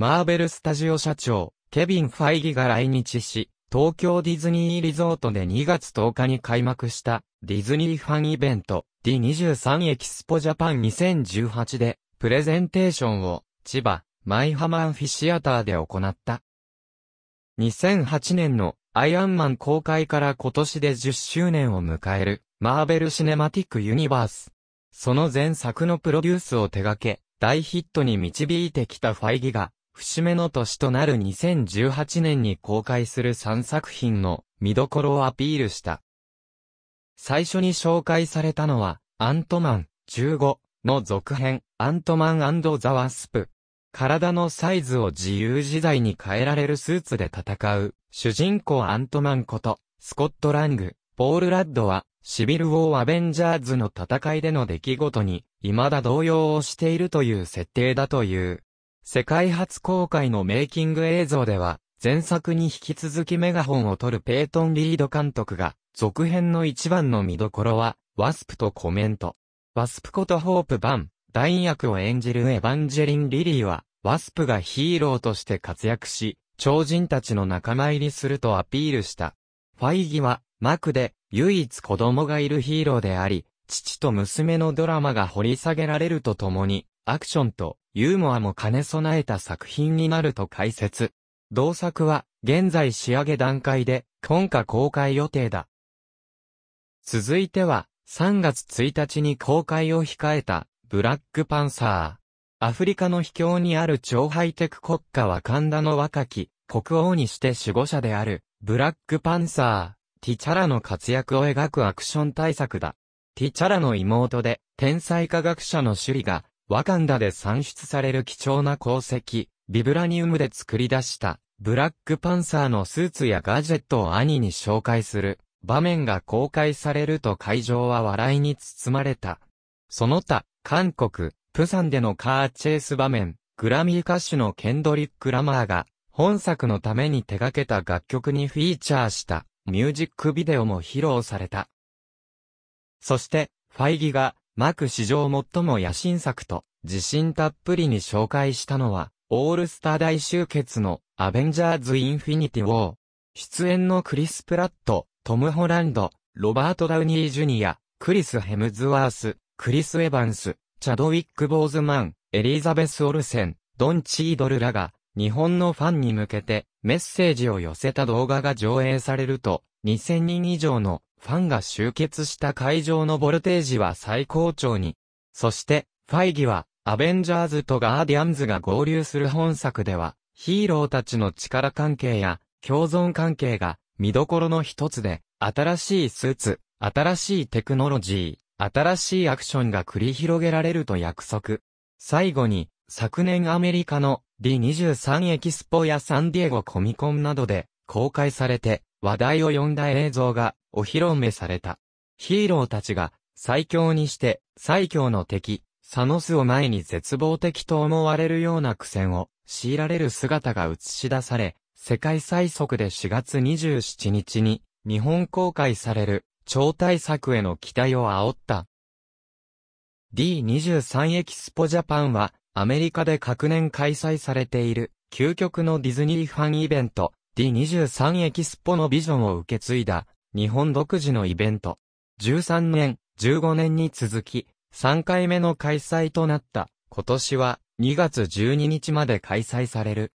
マーベルスタジオ社長、ケビン・ファイギが来日し、東京ディズニーリゾートで2月10日に開幕したディズニーファンイベント D23 エキスポジャパン2018でプレゼンテーションを千葉マイハマンフィシアターで行った。2008年のアイアンマン公開から今年で10周年を迎えるマーベルシネマティックユニバース。その前作のプロデュースを手掛け、大ヒットに導いてきたファイギが、節目の年となる2018年に公開する3作品の見どころをアピールした。最初に紹介されたのは、アントマン15の続編、アントマンザ・ワスプ。体のサイズを自由自在に変えられるスーツで戦う、主人公アントマンこと、スコット・ラング、ポール・ラッドは、シビル・ウォー・アベンジャーズの戦いでの出来事に、未だ動揺をしているという設定だという。世界初公開のメイキング映像では、前作に引き続きメガホンを取るペイトン・リード監督が、続編の一番の見どころは、ワスプとコメント。ワスプことホープ・バン、大役を演じるエヴァンジェリン・リリーは、ワスプがヒーローとして活躍し、超人たちの仲間入りするとアピールした。ファイギは、マクで、唯一子供がいるヒーローであり、父と娘のドラマが掘り下げられるとともに、アクションとユーモアも兼ね備えた作品になると解説。同作は、現在仕上げ段階で、今夏公開予定だ。続いては、3月1日に公開を控えた、ブラックパンサー。アフリカの秘境にある超ハイテク国家ワカンダの若き、国王にして守護者である、ブラックパンサー、ティチャラの活躍を描くアクション大作だ。ティチャラの妹で、天才科学者のシュリが、ワカンダで産出される貴重な鉱石、ビブラニウムで作り出したブラックパンサーのスーツやガジェットを兄に紹介する場面が公開されると会場は笑いに包まれた。その他、韓国、プサンでのカーチェイス場面、グラミー歌手のケンドリック・ラマーが本作のために手掛けた楽曲にフィーチャーしたミュージックビデオも披露された。そして、ファイギがマク史上最も野心作と自信たっぷりに紹介したのは、オールスター大集結のアベンジャーズ・インフィニティ・ウォー。出演のクリス・プラット、トム・ホランド、ロバート・ダウニー・ジュニア、クリス・ヘムズワース、クリス・エヴァンス、チャドウィック・ボーズマン、エリザベス・オルセン、ドン・チードルらが、日本のファンに向けてメッセージを寄せた動画が上映されると、2000人以上のファンが集結した会場のボルテージは最高潮に。そして、ファイギは、アベンジャーズとガーディアンズが合流する本作では、ヒーローたちの力関係や共存関係が見どころの一つで、新しいスーツ、新しいテクノロジー、新しいアクションが繰り広げられると約束。最後に、昨年アメリカの D23 エキスポやサンディエゴコミコンなどで公開されて話題を呼んだ映像がお披露目された。ヒーローたちが、最強にして、最強の敵、サノスを前に絶望的と思われるような苦戦を強いられる姿が映し出され、世界最速で4月27日に日本公開される超大作への期待を煽った。D23 エキスポジャパンはアメリカで各年開催されている究極のディズニーファンイベント D23 エキスポのビジョンを受け継いだ日本独自のイベント。13年、15年に続き、3回目の開催となった、今年は2月12日まで開催される。